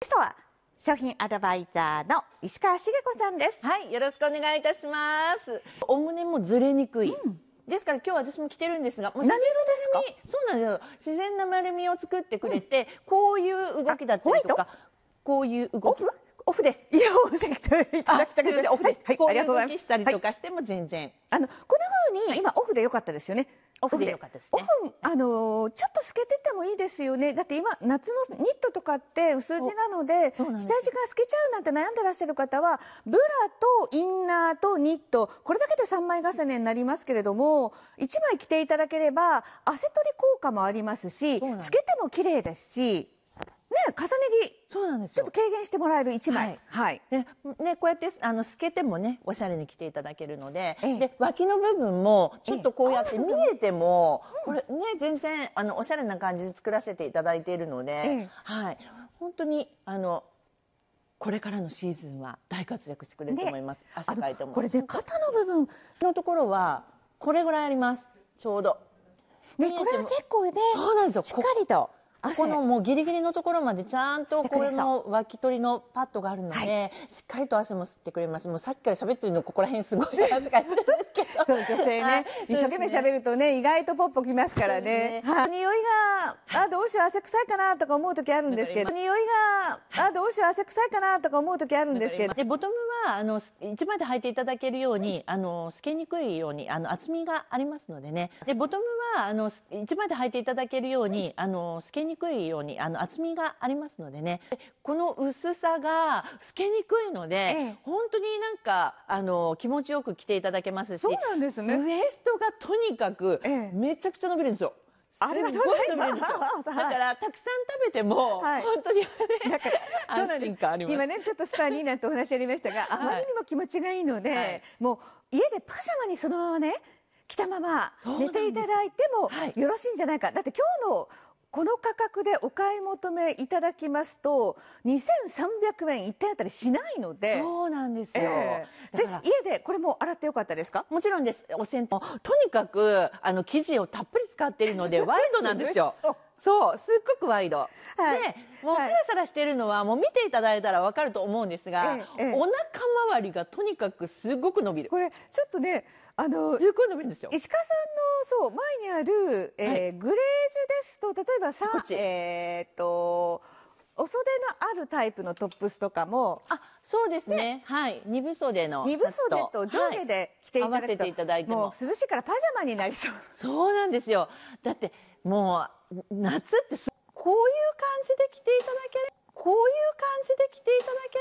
ゲストは商品アドバイザーの石川茂子さんですはいよろしくお願いいたしますお胸もずれにくい、うん、ですから今日私も着てるんですが何色ですかそうなんですよ自然な丸みを作ってくれて、うん、こういう動きだったりとかこういう動きオフです。いや、教えていただきたくて。オフです。はい、ありがとうございます。したりとかしても全然。はい、あの、このに今オフでかったですよね。オフでかったです、ね、オフあのー、ちょっと透けててもいいですよねだって今夏のニットとかって薄地なので下地が透けちゃうなんて悩んでらっしゃる方はブラとインナーとニットこれだけで3枚重ねになりますけれども1枚着ていただければ汗取り効果もありますし透けても綺麗ですし。重ね着そうなんですちょっと軽減してもらえる一枚はい、ねねこうやってあの透けてもねおしゃれに着ていただけるので、で脇の部分もちょっとこうやって見えても、これね全然あのおしゃれな感じで作らせていただいているので、はい本当にあのこれからのシーズンは大活躍してくれると思います。汗かいてもこれで肩の部分のところはこれぐらいあります。ちょうど。ね、これは結構ね、そうなんですよ。しっかりと。このもうギリギリのところまでちゃんとこれの脇取りのパッドがあるので、はい、しっかりと汗も吸ってくれますもうさっきから喋ってるのここら辺すごい汗かいですけどそう女性ね、はい、一生懸命喋るとね意外とポッポきますからねね、はい、匂いがあどうしよう汗臭いかなとか思う時あるんですけど匂いがあどうしよう汗臭いかなとか思う時あるんですけどでボトムあの一枚で履いていただけるように、あの透けにくいようにあの厚みがありますのでね。でボトムはあの一枚で履いていただけるように、あの透けにくいようにあの厚みがありますのでね。この薄さが透けにくいので、ええ、本当になんかあの気持ちよく着ていただけますし、そうなんですね。ウエストがとにかく、めちゃくちゃ伸びるんですよ。ありがとうございます。だから、たくさん食べても、はい、本当に、ね、今ねちょっとスーになんてお話ありましたが、あまりにも気持ちがいいので、はい、もう家でパジャマにそのままね着たまま寝ていただいてもよろしいんじゃないか。だって今日のこの価格でお買い求めいただきますと2300円1点あたりしないのでそうなんですよ、えー、で家でこれも洗ってよかったですかもちろんですお洗濯とにかくあの生地をたっぷり使っているので ワイドなんですよそうすっごくワイド、はい、でもうサラサラしてるのは、もう見ていただいたら分かると思うんですが、ええ、お腹周りがとにかくすごく伸びるこれちょっとねあのすごい伸びるんですよ石川さんのそう前にある、えー、はい、グレーそう例えばさえー、っとお袖のあるタイプのトップスとかもあそうですねはい二部袖の二部袖と上下で着ていただくと、はいていただいてももう涼しいからパジャマになりそう そうなんですよだってもう夏ってこういう感じで着ていただけこういう感じで着ていただけ